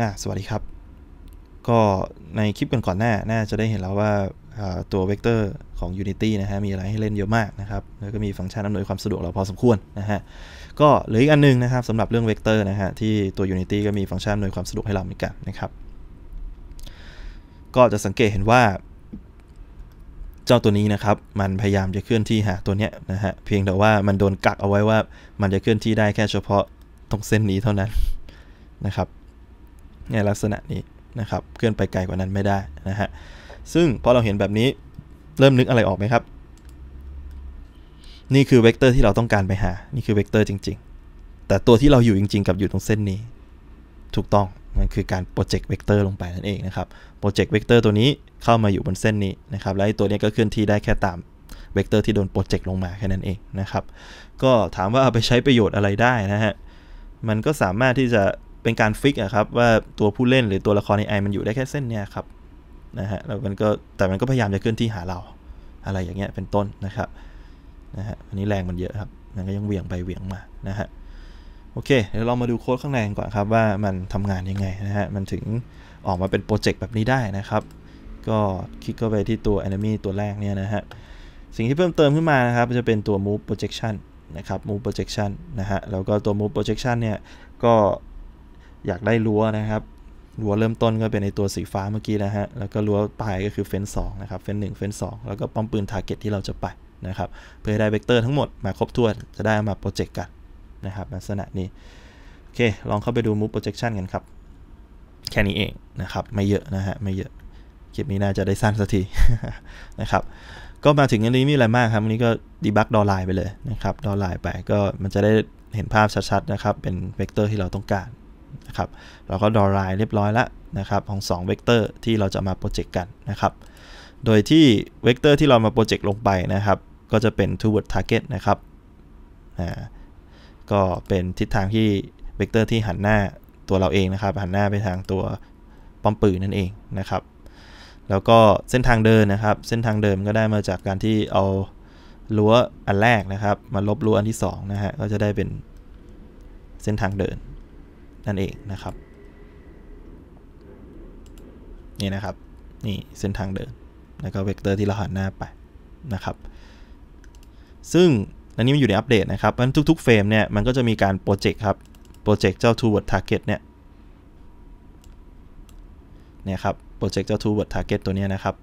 อ่ะสวัสดีครับ ก็ในคลิปก่อนๆหน้าน่าจะได้เห็นแล้วว่าตัวเวกเตอร์ของ Unity นะฮะมีอะไรให้เล่นเยอะมากนะครับ แล้วก็มีฟังก์ชันอำนวยความสะดวกเราพอสมควรนะฮะ ก็เหลืออีกอันนึงนะครับสำหรับเรื่องเวกเตอร์นะฮะที่ตัว Unity ก็มีฟังก์ชันอำนวยความสะดวกให้เราเหมือนกันนะครับ ก็จะสังเกตเห็นว่า เจ้าตัวนี้นะครับ มันพยายามจะเคลื่อนที่หาตัวเนี้ยนะฮะ เพียงแต่ว่ามันโดนกักเอาไว้ว่ามันจะเคลื่อนที่ได้แค่เฉพาะตรงเส้นนี้เท่านั้นนะครับในลักษณะนี้นะครับ เคลื่อนไปไกลกว่านั้นไม่ได้นะฮะ ซึ่งพอเราเห็นแบบนี้เริ่มนึกอะไรออกไหมครับ นี่คือเวกเตอร์ที่เราต้องการไปหา นี่คือเวกเตอร์จริง ๆ แต่ตัวที่เราอยู่จริง ๆ กับอยู่ตรงเส้นนี้ ถูกต้องมันคือการโปรเจกต์เวกเตอร์ลงไปนั่นเองนะครับ โปรเจกต์เวกเตอร์ตัวนี้เข้ามาอยู่บนเส้นนี้นะครับ และตัวนี้ก็เคลื่อนที่ได้แค่ตามเวกเตอร์ที่โดนโปรเจกต์ลงมาแค่นั้นเองนะครับ ก็ถามว่าเอาไปใช้ประโยชน์อะไรได้นะฮะ มันก็สามารถที่จะเป็นการฟิกอะครับว่าตัวผู้เล่นหรือตัวละครในไอมันอยู่ได้แค่เส้นเนี่ยครับนะฮะแล้วมันก็แต่มันก็พยายามจะเคลื่อนที่หาเราอะไรอย่างเงี้ยเป็นต้น นะครับนะฮะอันนี้แรงมันเยอะครับมันก็ยังเหวี่ยงไปเหวี่ยงมานะฮะโอเคเดี๋ยวเรามาดูโค้ดข้างในก่อนครับว่ามันทำงานยังไงนะฮะมันถึงออกมาเป็นโปรเจกต์แบบนี้ได้นะครับ ก็คลิกเข้าไปที่ตัว enemy ตัวแรกเนี่ยนะฮะสิ่งที่เพิ่มเติมขึ้นมานะครับจะเป็นตัว move projection นะครับ move projection นะฮะแล้วก็ตัว move projection เนี่ยก็อยากได้รั้วนะครับ รั้วเริ่มต้นก็เป็นในตัวสีฟ้าเมื่อกี้นะฮะ แล้วก็รั้วปลายก็คือเฟ้นสองนะครับ เฟ้นหนึ่งเฟ้นสองแล้วก็ป้อมปืนทาร์เก็ตที่เราจะไปนะครับเพื่อได้เวกเตอร์ทั้งหมดมาครบถ้วนจะได้มาโปรเจกต์กันนะครับลักษณะนี้ โอเคลองเข้าไปดูมูฟโปรเจคชันกันครับ แค่นี้เองนะครับ ไม่เยอะนะฮะ ไม่เยอะคลิปนี้น่าจะได้สั้นสักที นะครับก็มาถึงอันนี้มีอะไรมากครับอันนี้ก็ดีบักดอลไลน์ไปเลยนะครับดอลไลน์ไปก็มันจะได้เห็นภาพชัดๆนะครับเป็นเวกเตอร์ที่เราต้องการนะครับเราก็ดอรน์เรียบร้อยแล้วนะครับของ2เวกเตอร์ที่เราจะมาโปรเจกต์กันนะครับ โดยที่เวกเตอร์ที่เรามาโปรเจกต์ลงไปนะครับก็จะเป็น toward target นะครับอ่าก็เป็นทิศทางที่เวกเตอร์ที่หันหน้าตัวเราเองนะครับ หันหน้าไปทางตัวป้อมปืนนั่นเองนะครับ แล้วก็เส้นทางเดินนะครับ เส้นทางเดิมก็ได้มาจากการที่เอารั้วอันแรกนะครับ มาลบรั้วอันที่2นะฮะก็จะได้เป็นเส้นทางเดินนั่นเองนะครับนี่นะครับนี่เส้นทางเดินแล้วก็เวกเตอร์ที่เราหันหน้าไปนะครับซึ่งอันนี้มันอยู่ในอัปเดตนะครับมันทุกๆเฟรมเนี่ยมันก็จะมีการโปรเจกต์ครับโปรเจกต์เจ้า toward target เนี่ยเนี่ยครับโปรเจกต์เจ้า toward target ตัวนี้นะครับ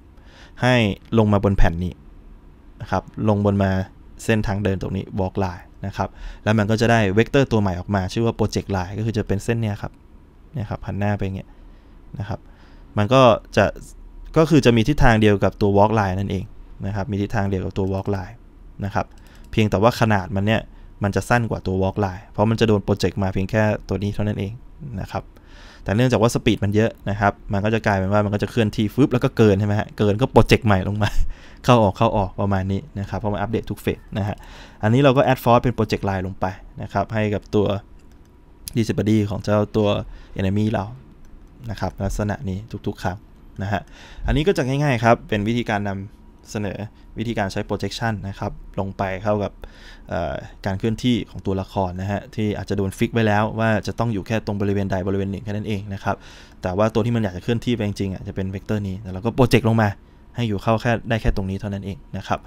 ให้ลงมาบนแผ่นนี้นะครับลงบนมาเส้นทางเดินตรงนี้บล็อกไลน์นะครับ แล้วมันก็จะได้เวกเตอร์ตัวใหม่ออกมาชื่อว่าโปรเจกต์ไลน์ ก็คือจะเป็นเส้นเนี้ยครับเนี่ยครับหันหน้าไปเงี้ยนะครับ มันก็จะ ก็คือจะมีทิศทางเดียวกับตัว walk line นั่นเองนะครับ มีทิศทางเดียวกับตัว walk line นะครับ เพียงแต่ว่าขนาดมันเนี่ยมันจะสั้นกว่าตัว walk line เพราะมันจะโดนโปรเจกต์มาเพียงแค่ตัวนี้เท่านั้นเองนะครับแต่เนื่องจากว่าสปีดมันเยอะนะครับ มันก็จะกลายเป็นว่ามันก็จะเคลื่อนที่ฟึบแล้วก็เกินใช่ไหมฮะ เกินก็โปรเจกต์ใหม่ลงมา เข้าออกเข้าออกประมาณนี้นะครับ เพราะมันอัปเดตทุกเฟสนะฮะ อันนี้เราก็แอดฟอร์สเป็นโปรเจกต์ไลน์ลงไปนะครับ ให้กับตัวดีสิบดีของเจ้าตัวเอนเนมีเรา นะครับ ลักษณะนี้ทุก ๆ ครั้งนะฮะ อันนี้ก็จะง่ายๆครับเป็นวิธีการนำเสนอวิธีการใช้ projection นะครับ ลงไปเข้ากับการเคลื่อนที่ของตัวละครนะฮะที่อาจจะโดนฟิกไว้แล้วว่าจะต้องอยู่แค่ตรงบริเวณใดบริเวณหนึ่งแค่นั้นเองนะครับแต่ว่าตัวที่มันอยากจะเคลื่อนที่ไปจริงๆอ่ะจะเป็นเวกเตอร์นี้แต่เราก็โปรเจกต์ลงมาให้อยู่เข้าแค่ได้แค่ตรงนี้เท่านั้นเองนะครับ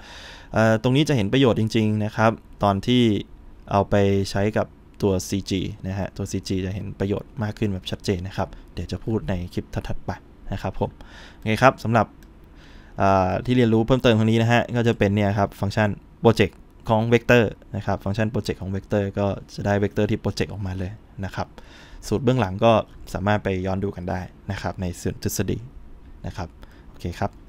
ตรงนี้จะเห็นประโยชน์จริงๆนะครับตอนที่เอาไปใช้กับตัว CG นะฮะตัว CG จะเห็นประโยชน์มากขึ้นแบบชัดเจนนะครับเดี๋ยวจะพูดในคลิปถัดๆไปนะครับผมโอเคครับสำหรับที่เรียนรู้เพิ่มเติมตรงนี้นะฮะก็จะเป็นเนี่ยครับฟังก์ชันโปรเจกต์ของเวกเตอร์นะครับ ฟังก์ชันโปรเจกต์ของเวกเตอร์ ก็จะได้เวกเตอร์ที่โปรเจกต์ออกมาเลยนะครับ สูตรเบื้องหลังก็สามารถไปย้อนดูกันได้นะครับในส่วนทฤษฎีนะครับโอเคครับ